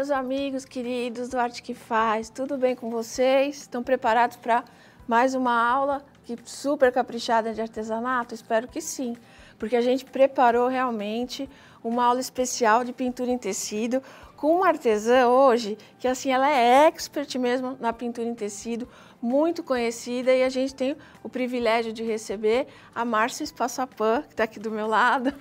meus amigos queridos do Arte que Faz. Tudo bem com vocês? Estão preparados para mais uma aula que super caprichada de artesanato? Espero que sim, porque a gente preparou realmente uma aula especial de pintura em tecido com uma artesã hoje que assim ela é expert mesmo na pintura em tecido muito conhecida e a gente tem o privilégio de receber a Márcia Espaçapã, que está aqui do meu lado.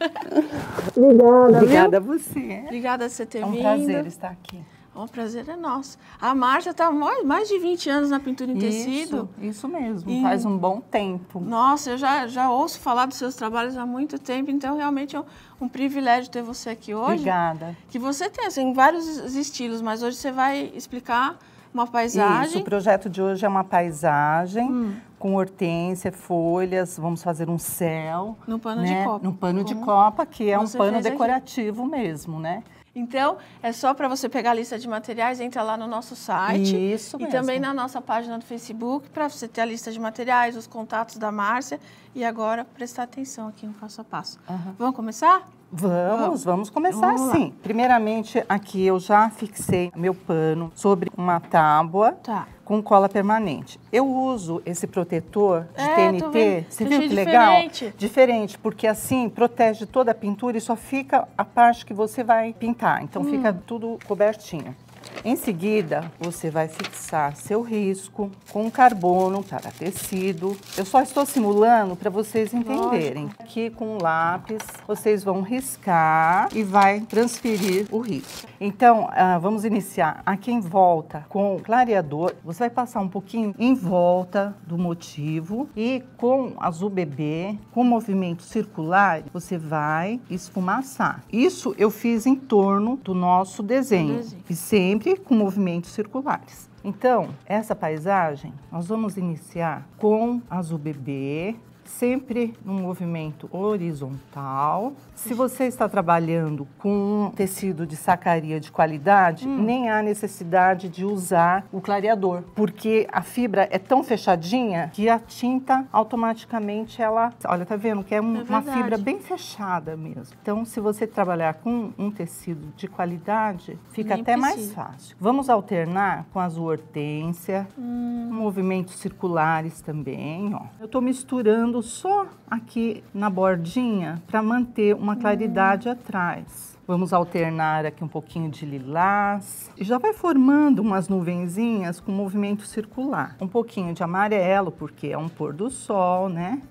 Obrigada, Obrigada a você. Obrigada por você ter é um vindo. É um prazer estar aqui. O é prazer é nosso. A Márcia está mais de 20 anos na pintura em isso, tecido. Isso mesmo, e... faz um bom tempo. Nossa, eu já, já ouço falar dos seus trabalhos há muito tempo, então realmente é um, um privilégio ter você aqui hoje. Obrigada. Que você tem, assim, vários estilos, mas hoje você vai explicar uma paisagem. Isso, o projeto de hoje é uma paisagem hum. com hortênsia, folhas, vamos fazer um céu. No pano né? de copa. No pano de uhum. copa, que é um pano decorativo aqui. mesmo, né? Então, é só para você pegar a lista de materiais, entra lá no nosso site. Isso mesmo. E também na nossa página do Facebook, para você ter a lista de materiais, os contatos da Márcia. E agora, prestar atenção aqui no passo a passo. Uhum. Vamos começar? Vamos, ah, vamos começar vamos sim. Primeiramente, aqui eu já fixei meu pano sobre uma tábua. Tá. Com cola permanente. Eu uso esse protetor de é, TNT. Você viu que diferente. legal? Diferente, porque assim protege toda a pintura e só fica a parte que você vai pintar. Então hum. fica tudo cobertinho. Em seguida, você vai fixar seu risco com carbono para tecido. Eu só estou simulando para vocês entenderem. Lógico. Aqui com o lápis, vocês vão riscar e vai transferir o risco. Então, ah, vamos iniciar aqui em volta com clareador. Você vai passar um pouquinho em volta do motivo e com azul bebê, com movimento circular, você vai esfumaçar. Isso eu fiz em torno do nosso desenho. desenho. E sem sempre com movimentos circulares. Então, essa paisagem nós vamos iniciar com azul bebê, sempre num movimento horizontal. Se você está trabalhando com tecido de sacaria de qualidade, hum. nem há necessidade de usar o clareador, porque a fibra é tão fechadinha que a tinta automaticamente ela, olha, tá vendo que é, um, é uma fibra bem fechada mesmo. Então, se você trabalhar com um tecido de qualidade, fica nem até mais fácil. Vamos alternar com azul hortênsia, hum. movimentos circulares também, ó. Eu tô misturando só aqui na bordinha para manter uma claridade atrás. Vamos alternar aqui um pouquinho de lilás. E já vai formando umas nuvenzinhas com movimento circular. Um pouquinho de amarelo, porque é um pôr do sol, né?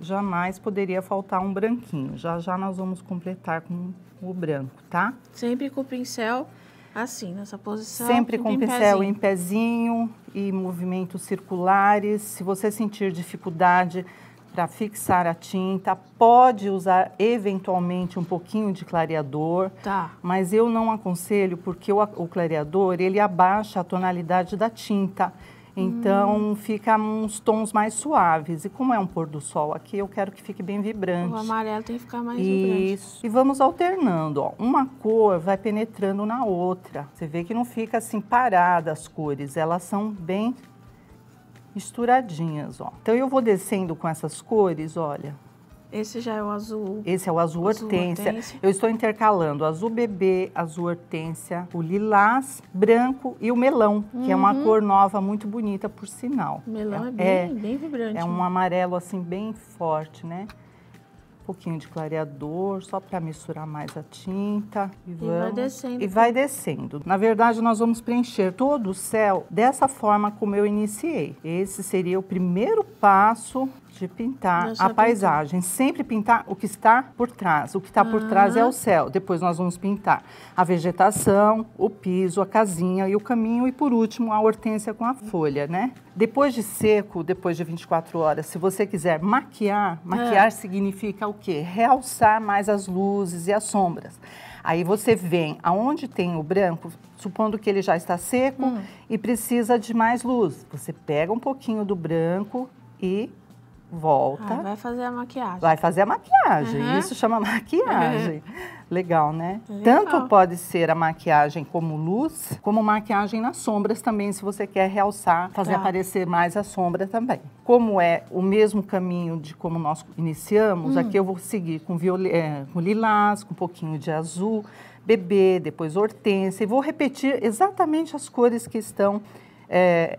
Jamais poderia faltar um branquinho. Já já nós vamos completar com o branco, tá? Sempre com o pincel Assim, nessa posição. Sempre com o pincel em pezinho. em pezinho e movimentos circulares. Se você sentir dificuldade para fixar a tinta, pode usar eventualmente um pouquinho de clareador. Tá. Mas eu não aconselho porque o, o clareador ele abaixa a tonalidade da tinta. Então hum. fica uns tons mais suaves. E como é um pôr do sol aqui, eu quero que fique bem vibrante. O amarelo tem que ficar mais Isso. vibrante. Isso. E vamos alternando, ó. Uma cor vai penetrando na outra. Você vê que não fica assim parada as cores, elas são bem misturadinhas, ó. Então eu vou descendo com essas cores, olha. Esse já é o azul. Esse é o azul, azul hortência. hortência. Eu estou intercalando azul bebê, azul hortência, o lilás, branco e o melão, uhum. que é uma uhum. cor nova muito bonita, por sinal. O melão é, é, bem, é, bem, vibrante. É um né? amarelo assim bem forte, né? Um pouquinho de clareador, só para misturar mais a tinta. E, e vamos... vai descendo. E vai descendo. Na verdade, nós vamos preencher todo o céu dessa forma como eu iniciei. Esse seria o primeiro passo de pintar Deixa a paisagem. Pintar. Sempre pintar o que está por trás. O que está por trás é ah. o céu. Depois nós vamos pintar a vegetação, o piso, a casinha e o caminho. E por último, a hortência com a folha, né? Depois de seco, depois de 24 horas, se você quiser maquiar, maquiar é. significa o quê? Realçar mais as luzes e as sombras. Aí você vem aonde tem o branco, supondo que ele já está seco hum. e precisa de mais luz. Você pega um pouquinho do branco e volta. Ah, vai fazer a maquiagem. Vai fazer a maquiagem. Uhum. Isso chama maquiagem. Uhum. Legal, né? É legal. Tanto pode ser a maquiagem como luz, como maquiagem nas sombras também, se você quer realçar, fazer tá. aparecer mais a sombra também. Como é o mesmo caminho de como nós iniciamos, hum. aqui eu vou seguir com, viol... É, com lilás, com um pouquinho de azul, bebê, depois hortênsia, e vou repetir exatamente as cores que estão é,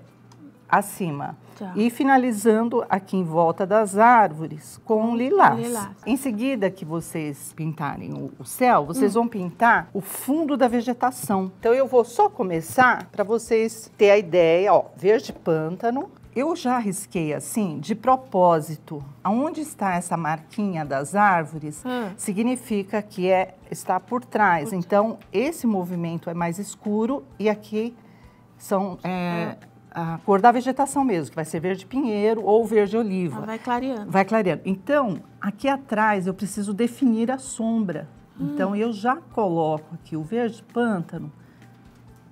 acima. Tá. E finalizando aqui em volta das árvores com lilás. lilás. Em seguida que vocês pintarem o, o céu, vocês hum. vão pintar o fundo da vegetação. Então eu vou só começar para vocês ter a ideia, ó, verde pântano, eu já risquei assim, de propósito. Aonde está essa marquinha das árvores, hum. significa que é, está por trás. Então, esse movimento é mais escuro e aqui são é, hum a cor da vegetação mesmo, que vai ser verde pinheiro ou verde oliva. Ah, vai clareando. Vai clareando. Então, aqui atrás eu preciso definir a sombra. Então, hum. Então, eu já coloco aqui o verde pântano.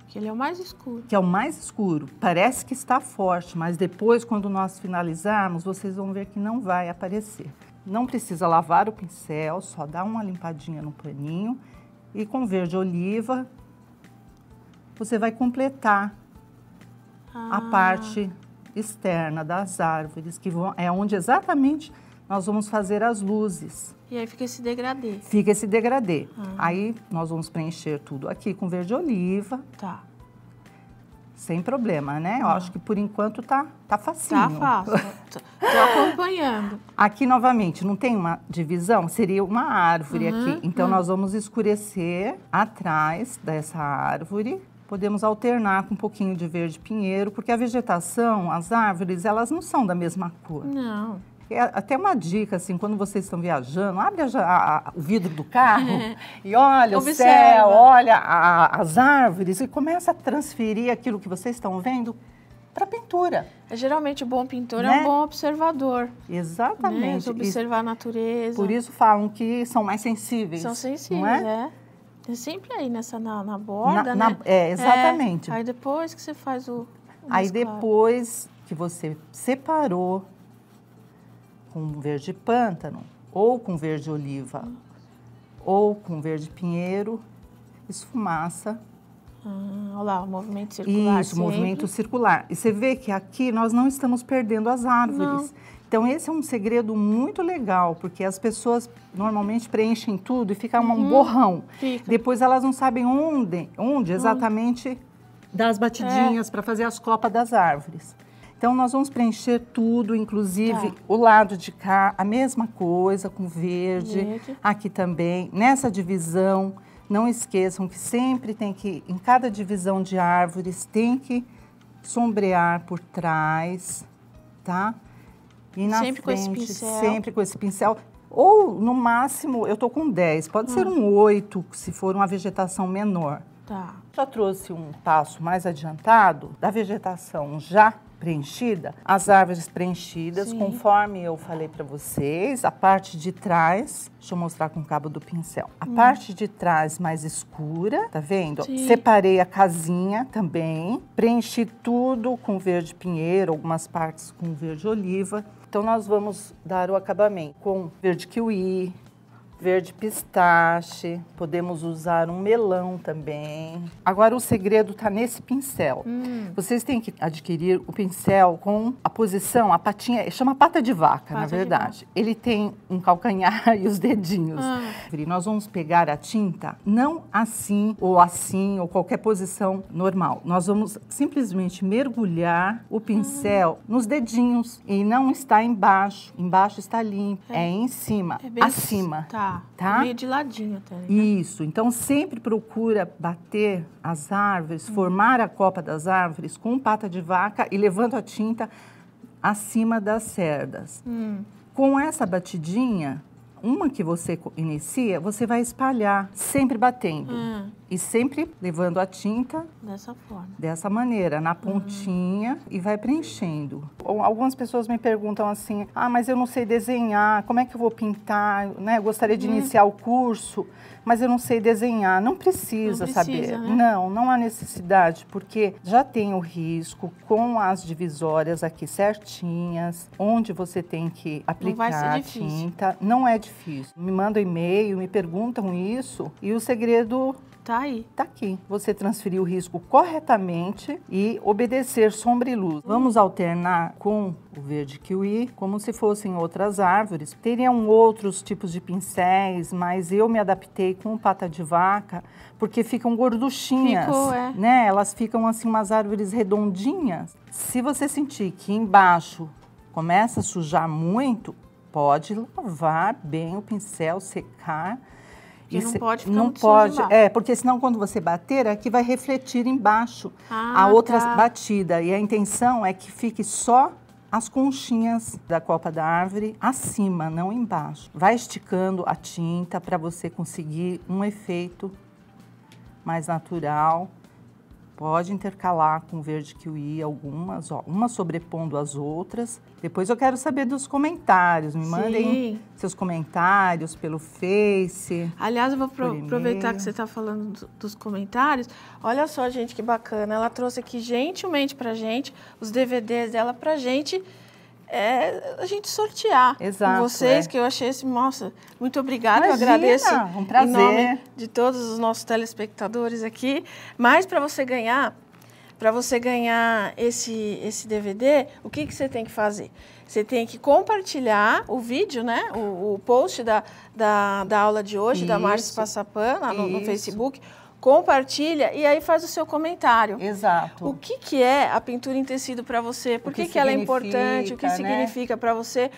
Que ele é o mais escuro. Que é o mais escuro. Parece que está forte, mas depois, quando nós finalizarmos, vocês vão ver que não vai aparecer. Não precisa lavar o pincel, só dá uma limpadinha no paninho. E com verde oliva, você vai completar ah. a parte externa das árvores, que vão, é onde exatamente nós vamos fazer as luzes. E aí fica esse degradê. Fica esse degradê. Ah. Aí nós vamos preencher tudo aqui com verde oliva. Tá. Sem problema, né? Eu ah. acho que por enquanto tá, tá facinho. Tá fácil. Tô acompanhando. Aqui novamente, não tem uma divisão? Seria uma árvore uhum, aqui. Então uhum. nós vamos escurecer atrás dessa árvore podemos alternar com um pouquinho de verde pinheiro, porque a vegetação, as árvores, elas não são da mesma cor. Não. É até uma dica, assim, quando vocês estão viajando, abre a, a, o vidro do carro e olha o céu, olha a, as árvores e começa a transferir aquilo que vocês estão vendo para pintura. É, geralmente o bom pintor né? é um né? bom observador. Exatamente. Né? Observar e, a natureza. Por isso falam que são mais sensíveis. São sensíveis, é? é. É sempre aí nessa, na, na borda, na, né? Na, é, exatamente. É, aí depois que você faz o... o aí depois que você separou com verde pântano, ou com verde oliva, hum. ou com verde pinheiro, esfumaça. Ah, olha lá, o movimento circular. Isso, sempre. movimento circular. E você vê que aqui nós não estamos perdendo as árvores. Não. Então, esse é um segredo muito legal, porque as pessoas normalmente preenchem tudo e fica um uhum. borrão. Fica. Depois elas não sabem onde, onde exatamente uhum. dar as batidinhas é. para fazer as copas das árvores. Então, nós vamos preencher tudo, inclusive tá. o lado de cá, a mesma coisa, com verde. verde. Aqui também, nessa divisão. Não esqueçam que sempre tem que, em cada divisão de árvores, tem que sombrear por trás, tá? E na sempre frente, com esse pincel. Sempre com esse pincel. Ou, no máximo, eu tô com 10. Pode hum. ser ah. um 8, se for uma vegetação menor. Tá. Já trouxe um passo mais adiantado da vegetação já preenchida, as árvores preenchidas, Sim. conforme eu falei para vocês, a parte de trás, deixa eu mostrar com o cabo do pincel. A hum. parte de trás mais escura, tá vendo? Sim. Separei a casinha também, preenchi tudo com verde pinheiro, algumas partes com verde oliva. Então nós vamos dar o acabamento com verde kiwi, verde pistache, podemos usar um melão também. Agora o segredo está nesse pincel. Hum. Vocês têm que adquirir o pincel com a posição, a patinha, chama pata de vaca, pata na verdade. Vaca. Ele tem um calcanhar e os dedinhos. Ah. E nós vamos pegar a tinta não assim ou assim ou qualquer posição normal. Nós vamos simplesmente mergulhar o pincel ah. nos dedinhos e não está embaixo. Embaixo está limpo, é, é em cima, é bem... acima. Assim, tá. Tá. tá. Meio de ladinho tá até. Isso. Então sempre procura bater as árvores, hum. formar a copa das árvores com pata de vaca e levando a tinta acima das cerdas. Hum. Com essa batidinha, uma que você inicia, você vai espalhar, sempre batendo. Hum. E sempre levando a tinta dessa forma, dessa maneira, na uhum. pontinha uhum. e vai preenchendo. Algumas pessoas me perguntam assim: "Ah, mas eu não sei desenhar, como é que eu vou pintar?", né? Eu gostaria de uhum. iniciar o curso, mas eu não sei desenhar. Não precisa, não precisa saber. Né? Não, não há necessidade, porque já tem o risco com as divisórias aqui certinhas, onde você tem que aplicar não a tinta. Não é difícil. Me mandam e-mail, me perguntam isso e o segredo Tá aí. Tá aqui. Você transferir o risco corretamente e obedecer sombra e luz. Vamos alternar com o verde kiwi, como se fossem outras árvores. Teriam outros tipos de pincéis, mas eu me adaptei com pata de vaca, porque ficam gorduchinhas, Ficou, é. né? Elas ficam assim umas árvores redondinhas. Se você sentir que embaixo começa a sujar muito, pode lavar bem o pincel, secar porque Isso, não pode ficar não pode, É, porque senão quando você bater, aqui é vai refletir embaixo ah, a outra tá. batida. E a intenção é que fique só as conchinhas da copa da árvore acima, não embaixo. Vai esticando a tinta para você conseguir um efeito mais natural. Pode intercalar com verde kiwi algumas, ó, uma sobrepondo as outras. Depois eu quero saber dos comentários. Me Sim. mandem seus comentários pelo Face. Aliás, eu vou pro, aproveitar que você está falando dos comentários. Olha só, gente, que bacana. Ela trouxe aqui gentilmente para gente os DVDs dela pra gente é a gente sortear Exato, com vocês, é. que eu achei esse, nossa, muito obrigada, eu agradeço um prazer. em nome de todos os nossos telespectadores aqui. Mas para você ganhar, para você ganhar esse, esse DVD, o que, que você tem que fazer? Você tem que compartilhar o vídeo, né? O, o post da, da, da aula de hoje, isso, da Márcia Passapan, lá no, no Facebook compartilha e aí faz o seu comentário. Exato. O que, que é a pintura em tecido para você? Por que, que, que ela é importante? O que né? significa para você?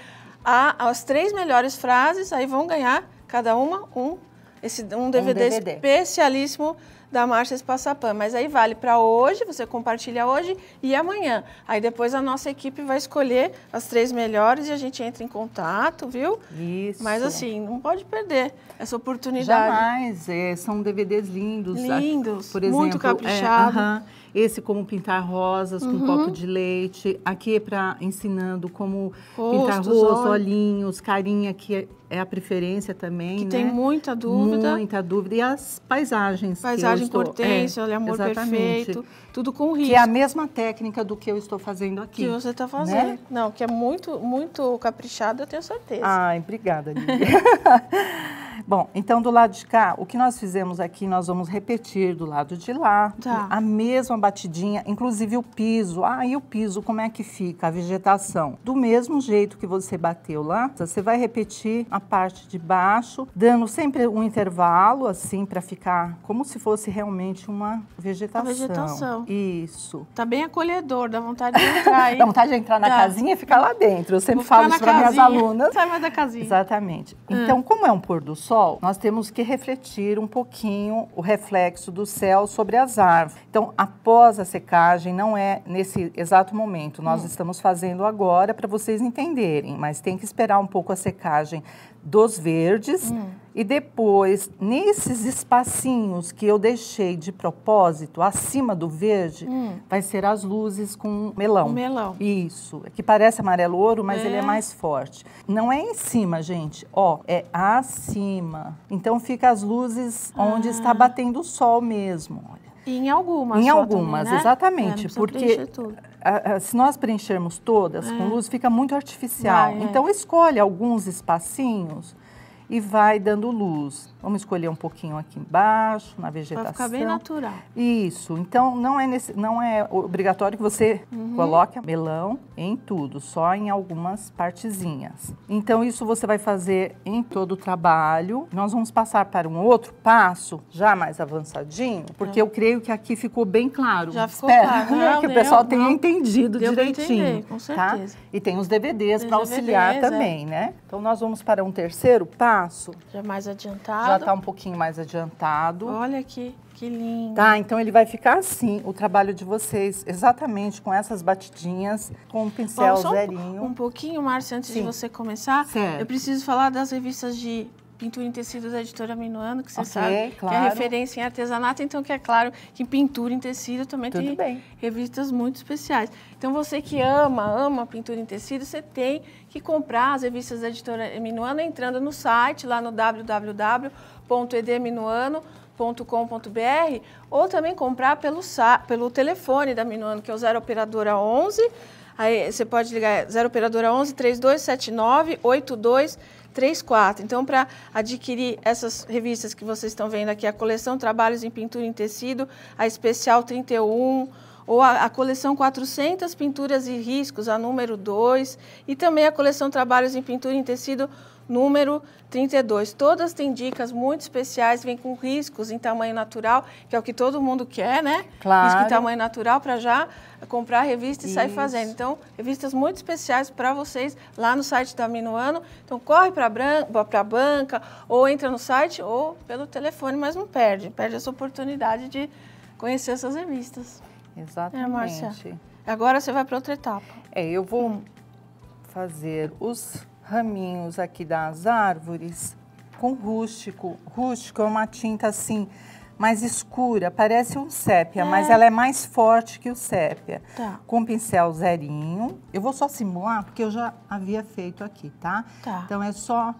Ah, as três melhores frases aí vão ganhar cada uma um esse um DVD, um DVD. especialíssimo da Marcha Espaçapã. Mas aí vale para hoje, você compartilha hoje e amanhã. Aí depois a nossa equipe vai escolher as três melhores e a gente entra em contato, viu? Isso. Mas assim, não pode perder essa oportunidade. Jamais. É, são DVDs lindos. Lindos. Por exemplo, muito é, caprichado. É, uh -huh. Esse como pintar rosas uhum. com um copo de leite. Aqui é para ensinando como pintar rosto, olhinhos, carinha, que é, é, a preferência também. Que né? tem muita dúvida. Muita dúvida. E as paisagens. Paisagem estou... É, olha é, amor exatamente. perfeito. Tudo com risco. Que é a mesma técnica do que eu estou fazendo aqui. Que você está né? fazendo. Né? Não, que é muito, muito caprichado, eu tenho certeza. Ai, obrigada, Lívia. Bom, então do lado de cá, o que nós fizemos aqui, nós vamos repetir do lado de lá. Tá. A mesma batidinha, inclusive o piso. Ah, e o piso, como é que fica a vegetação? Do mesmo jeito que você bateu lá, você vai repetir a parte de baixo, dando sempre um intervalo, assim, para ficar como se fosse realmente uma vegetação. A vegetação. Isso. Tá bem acolhedor, dá vontade de entrar, aí. dá vontade de entrar na tá. casinha e ficar lá dentro. Eu sempre falo isso para minhas alunas. Sai mais da casinha. Exatamente. Ah. Então, hum. como é um pôr do sol, nós temos que refletir um pouquinho o reflexo do céu sobre as árvores. Então, após a secagem, não é nesse exato momento, nós hum. estamos fazendo agora para vocês entenderem, mas tem que esperar um pouco a secagem dos verdes. Hum. E depois, nesses espacinhos que eu deixei de propósito, acima do verde, hum. vai ser as luzes com melão. Um melão. Isso, é que parece amarelo ouro, mas é. ele é mais forte. Não é em cima, gente, ó, é acima. Então fica as luzes ah. onde está ah. batendo o sol mesmo, olha. E em algumas. Em algumas, também, né? exatamente, é, porque se nós preenchermos todas é. com luz, fica muito artificial. Vai, é. então, escolhe alguns espacinhos e vai dando luz. Vamos escolher um pouquinho aqui embaixo, na vegetação. Vai ficar bem natural. Isso. Então, não é, nesse, não é obrigatório que você uhum. coloque melão em tudo, só em algumas partezinhas. Então, isso você vai fazer em todo o trabalho. Nós vamos passar para um outro passo, já mais avançadinho, porque é. eu creio que aqui ficou bem claro. Já ficou Espero claro. Não, que o pessoal tenha não. entendido Deu direitinho. Entender, com tá? certeza. Tá? E tem os DVDs para auxiliar DVDs, é. também, é. né? Então, nós vamos para um terceiro passo. Já mais adiantado já tá um pouquinho mais adiantado. Olha aqui, que lindo. Tá, então ele vai ficar assim, o trabalho de vocês, exatamente com essas batidinhas, com o um pincel Bom, só zerinho. Um, um pouquinho, Márcia, antes Sim. de você começar, certo. eu preciso falar das revistas de Pintura em Tecido da editora Minuano, que você okay, sabe, claro. que é referência em artesanato, então que é claro que pintura em tecido também Tudo tem bem. revistas muito especiais. Então você que ama, ama pintura em tecido, você tem que comprar as revistas da editora Minuano entrando no site, lá no www.edminuano.com.br ou também comprar pelo, pelo telefone da Minuano, que é o 0 operadora 11. Aí você pode ligar 0 operadora 11 3279 82 3, 4. Então, para adquirir essas revistas que vocês estão vendo aqui, a coleção Trabalhos em Pintura em Tecido, a especial 31, ou a, a, coleção 400 Pinturas e Riscos, a número 2, e também a coleção Trabalhos em Pintura em Tecido, número 32. Todas têm dicas muito especiais, vêm com riscos em tamanho natural, que é o que todo mundo quer, né? Claro. Risco em tamanho natural para já comprar a revista e Isso. sair fazendo. Então, revistas muito especiais para vocês lá no site da Minuano. Então, corre para a banca, ou entra no site, ou pelo telefone, mas não perde. Perde essa oportunidade de conhecer essas revistas. Exatamente. É, Márcia. Agora você vai para outra etapa. É, eu vou fazer os raminhos aqui das árvores com rústico. Rústico é uma tinta assim mais escura, parece um sépia, é. mas ela é mais forte que o sépia. Tá. Com pincel zerinho. Eu vou só simular porque eu já havia feito aqui, tá? tá. Então é só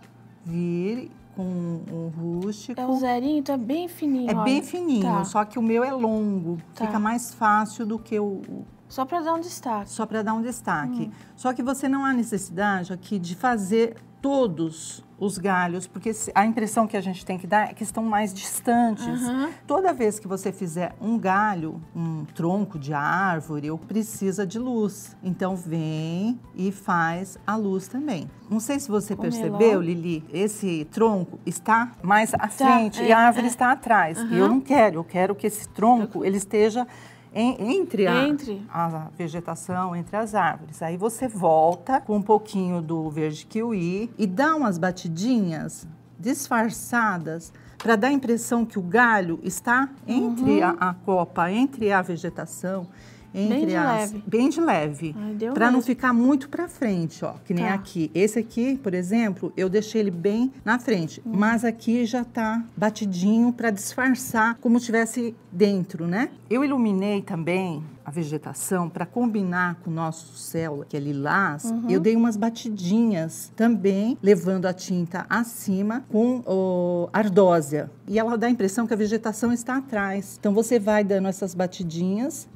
vir com um rústico. É um zerinho, então é bem fininho. É olha. bem fininho, tá. só que o meu é longo. Tá. Fica mais fácil do que o... Só para dar um destaque. Só para dar um destaque. Hum. Só que você não há necessidade aqui de fazer todos os galhos, porque a impressão que a gente tem que dar é que estão mais distantes. Uhum. Toda vez que você fizer um galho, um tronco de árvore, eu precisa de luz. Então vem e faz a luz também. Não sei se você percebeu, Lili, esse tronco está mais à tá, frente é, e a árvore é. está atrás. Uhum. E eu uhum. não quero, eu quero que esse tronco ele esteja en, entre, a, entre, a, vegetação, entre as árvores. Aí você volta com um pouquinho do verde kiwi e dá umas batidinhas disfarçadas para dar a impressão que o galho está entre uhum. a, a copa, entre a vegetação. Bem de as, leve. Bem de leve. Para não ficar muito para frente, ó. Que nem tá. aqui. Esse aqui, por exemplo, eu deixei ele bem na frente. Hum. Mas aqui já tá batidinho para disfarçar como tivesse dentro, né? Eu iluminei também a vegetação para combinar com o nosso céu, que é lilás, uhum. eu dei umas batidinhas também, levando a tinta acima com o ardósia. E ela dá a impressão que a vegetação está atrás. Então você vai dando essas batidinhas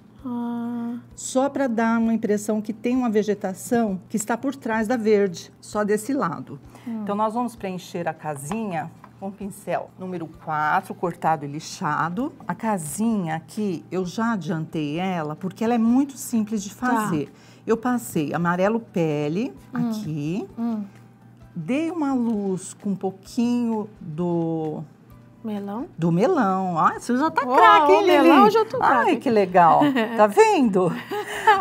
só para dar uma impressão que tem uma vegetação que está por trás da verde, só desse lado. Hum. Então nós vamos preencher a casinha com pincel número 4, cortado e lixado. A casinha aqui, eu já adiantei ela, porque ela é muito simples de tá. fazer. Tá. Eu passei amarelo pele hum. aqui, hum. dei uma luz com um pouquinho do Melão? Do melão. Ah, você já tá Uou, craque, hein, Lili? Melão, eu já tô craque. Ai, que legal. Tá vendo?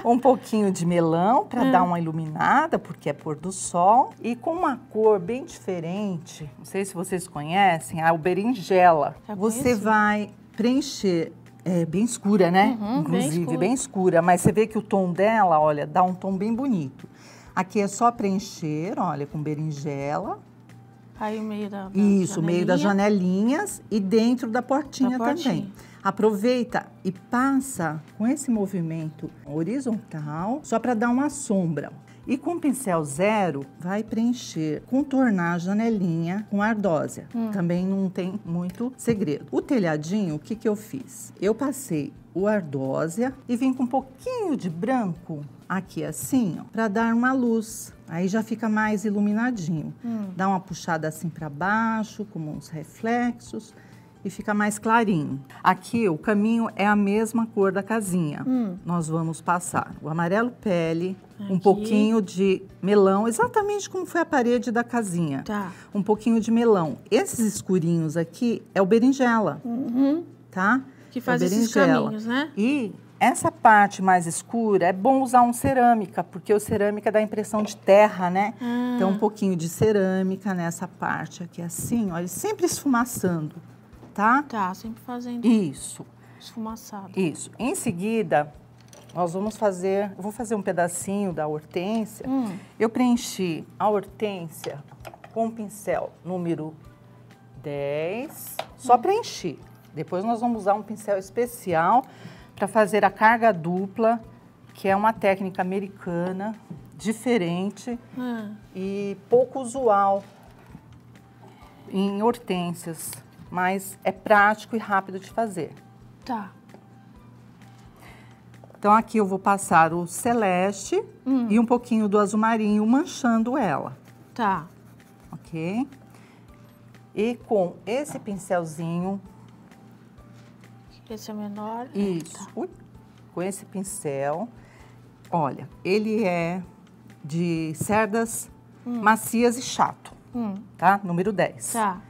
um pouquinho de melão para hum. dar uma iluminada, porque é pôr do sol. E com uma cor bem diferente, não sei se vocês conhecem, a berinjela. Já você vai preencher é bem escura, né? Uhum, Inclusive, bem bem escura. Mas você vê que o tom dela, olha, dá um tom bem bonito. Aqui é só preencher, olha, com berinjela. Aí o meio da, da Isso, meio das janelinhas e dentro da portinha, da portinha também. Aproveita e passa com esse movimento horizontal, só para dar uma sombra. E com o pincel zero, vai preencher, contornar a janelinha com ardósia. Hum. Também não tem muito segredo. O telhadinho, o que, que eu fiz? Eu passei o ardósia e vim com um pouquinho de branco aqui assim, para dar uma luz. Aí já fica mais iluminadinho. Hum. Dá uma puxada assim para baixo, como uns reflexos e fica mais clarinho. Aqui o caminho é a mesma cor da casinha. Hum. Nós vamos passar o amarelo pele, Aqui. um pouquinho de melão, exatamente como foi a parede da casinha. Tá. Um pouquinho de melão. Esses escurinhos aqui é o berinjela, uhum. tá? que faz esses caminhos, né? E essa parte mais escura é bom usar um cerâmica, porque o cerâmica dá a impressão de terra, né? Ah. Então, um pouquinho de cerâmica nessa parte aqui, assim, olha, sempre esfumaçando, tá? Tá, sempre fazendo. Isso. Esfumaçado. Isso. Em seguida, nós vamos fazer, eu vou fazer um pedacinho da hortênsia. Hum. Eu preenchi a hortênsia com o pincel número 10, só hum. preenchi. Depois nós vamos usar um pincel especial para fazer a carga dupla, que é uma técnica americana, diferente hum. e pouco usual em hortênsias, mas é prático e rápido de fazer. Tá. Então aqui eu vou passar o celeste hum. e um pouquinho do azul marinho manchando ela. Tá. Ok? E com esse pincelzinho esse é menor. É, Isso. Tá. Ui, com esse pincel. Olha, ele é de cerdas hum. macias e chato, hum. tá? Número 10. Tá.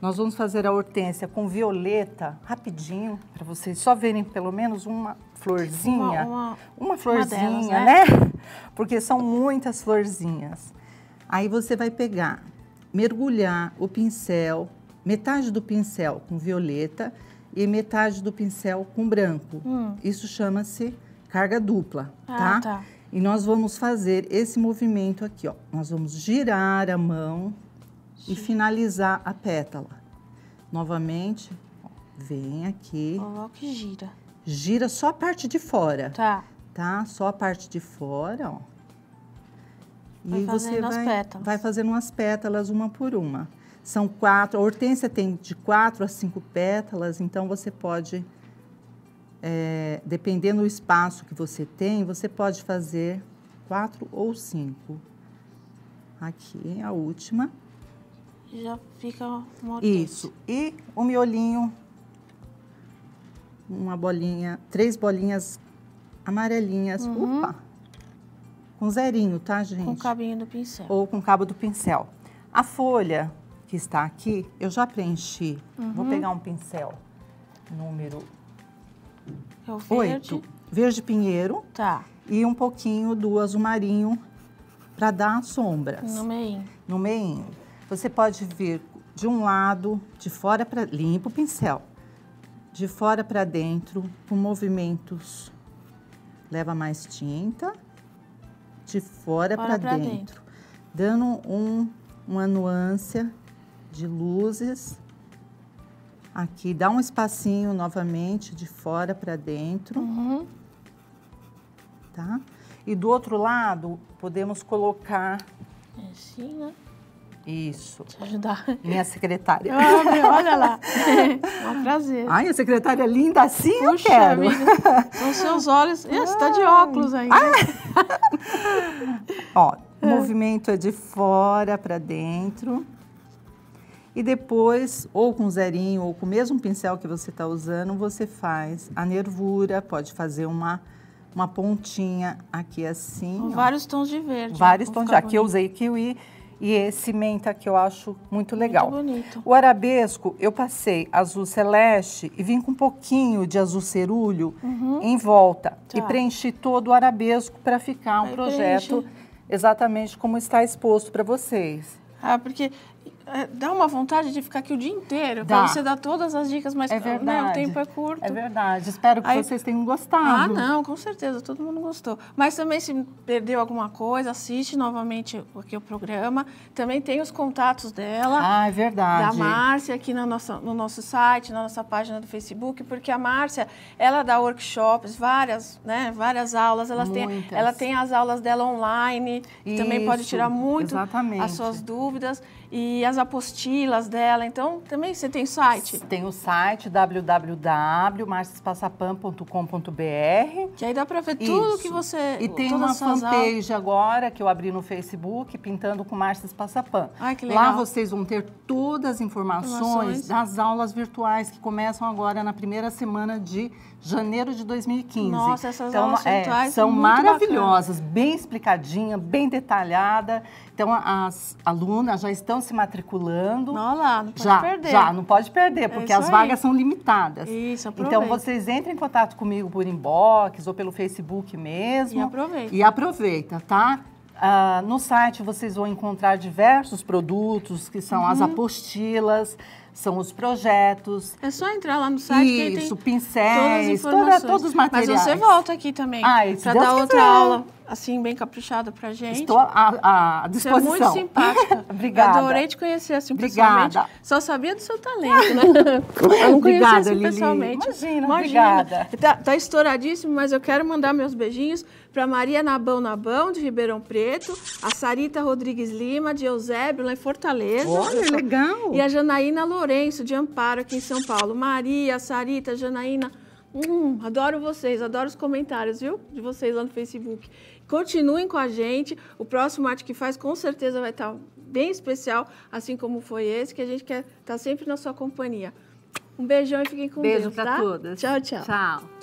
Nós vamos fazer a hortênsia com violeta, rapidinho, para vocês só verem pelo menos uma florzinha. Uma, uma, uma florzinha, uma delas, né? né? Porque são muitas florzinhas. Aí você vai pegar, mergulhar o pincel, metade do pincel com violeta e metade do pincel com branco. Hum. Isso chama-se carga dupla, ah, tá? tá? E nós vamos fazer esse movimento aqui, ó. Nós vamos girar a mão e finalizar a pétala. Novamente, ó, vem aqui. Coloca e gira. Gira só a parte de fora. Tá. Tá? Só a parte de fora, ó. Vai e você vai, vai fazendo umas pétalas uma por uma. São quatro. A hortênsia tem de quatro a cinco pétalas, então você pode, é, dependendo do espaço que você tem, você pode fazer quatro ou cinco. Aqui é a última. Já fica uma hortência. Isso. E o um miolinho, uma bolinha, três bolinhas amarelinhas. Uhum. Opa! Com zerinho, tá, gente? Com o cabinho do pincel. Ou com o cabo do pincel. A folha, que está aqui, eu já preenchi. Uhum. Vou pegar um pincel número é o verde. 8, verde pinheiro. Tá. E um pouquinho do azul marinho para dar sombras. No meio. No meio. Você pode vir de um lado, de fora para limpo o pincel. De fora para dentro, com movimentos. Leva mais tinta. De fora para dentro, dentro, dando um, uma nuance de luzes. Aqui dá um espacinho novamente de fora para dentro. Uhum. Tá? E do outro lado, podemos colocar... É assim, né? Isso. Te ajudar. Minha secretária. Ah, meu, olha lá. É um prazer. Ai, a secretária é linda assim Puxa, eu quero. Amiga, são seus olhos... Ih, você tá de óculos ainda. Ah. Ó, o movimento é de fora para dentro. E depois, ou com zerinho, ou com o mesmo pincel que você está usando, você faz a nervura, pode fazer uma, uma pontinha aqui assim. Com vários tons de verde. Vários tons de Aqui eu usei kiwi e esse menta que eu acho muito legal. Muito bonito. O arabesco, eu passei azul celeste e vim com um pouquinho de azul cerúleo uhum. em volta. Tá. E preenchi todo o arabesco para ficar um Aí projeto preenche. exatamente como está exposto para vocês. Ah, porque é, dá uma vontade de ficar aqui o dia inteiro para você dar todas as dicas, mas é verdade. Né, o tempo é curto. É verdade. Espero que Aí, vocês tenham gostado. Ah, não, com certeza, todo mundo gostou. Mas também, se perdeu alguma coisa, assiste novamente aqui o programa. Também tem os contatos dela. Ah, é verdade. Da Márcia, aqui na nossa, no nosso site, na nossa página do Facebook, porque a Márcia, ela dá workshops, várias, né, várias aulas. ela tem ela tem as aulas dela online, Isso, também pode tirar muito exatamente. as suas dúvidas e as apostilas dela. Então, também você tem site? Tem o site www.marcespassapan.com.br. Que aí dá para ver tudo que você... E tem uma fanpage aulas. agora que eu abri no Facebook, Pintando com Marcia Passapan. Ai, que legal. Lá vocês vão ter todas as informações, informações das aulas virtuais que começam agora na primeira semana de janeiro de 2015. Nossa, essas então, aulas é, virtuais são maravilhosas, bacana. bem explicadinha, bem detalhada. Então, as alunas já estão se matriculando. Olha lá, não pode já, perder. Já, não pode perder, é porque é as vagas aí. são limitadas. Isso, aproveita. Então vocês entrem em contato comigo por inbox ou pelo Facebook mesmo. E aproveita. E aproveita, tá? Ah, no site vocês vão encontrar diversos produtos, que são uhum. as apostilas, são os projetos. É só entrar lá no site Isso, tem pincéis, toda, todos os materiais. Mas você volta aqui também para dar quiser. outra aula assim bem caprichada para gente. Estou à, à disposição. Você é muito simpática. Obrigada. adorei te conhecer assim Obrigada. Só sabia do seu talento, né? eu não obrigada, assim, Lili. pessoalmente. Imagina, Imagina. obrigada. Tá, tá estouradíssimo, mas eu quero mandar meus beijinhos para Maria Nabão Nabão, de Ribeirão Preto, a Sarita Rodrigues Lima, de Eusébio, lá em Fortaleza. Olha, legal. E a Janaína Lorena Lourenço de Amparo, aqui em São Paulo. Maria, Sarita, Janaína. Hum, adoro vocês, adoro os comentários, viu? De vocês lá no Facebook. Continuem com a gente. O próximo Arte que Faz com certeza vai estar bem especial, assim como foi esse, que a gente quer estar sempre na sua companhia. Um beijão e fiquem com Beijo Deus. Beijo para tá? todas. Tchau, tchau. Tchau.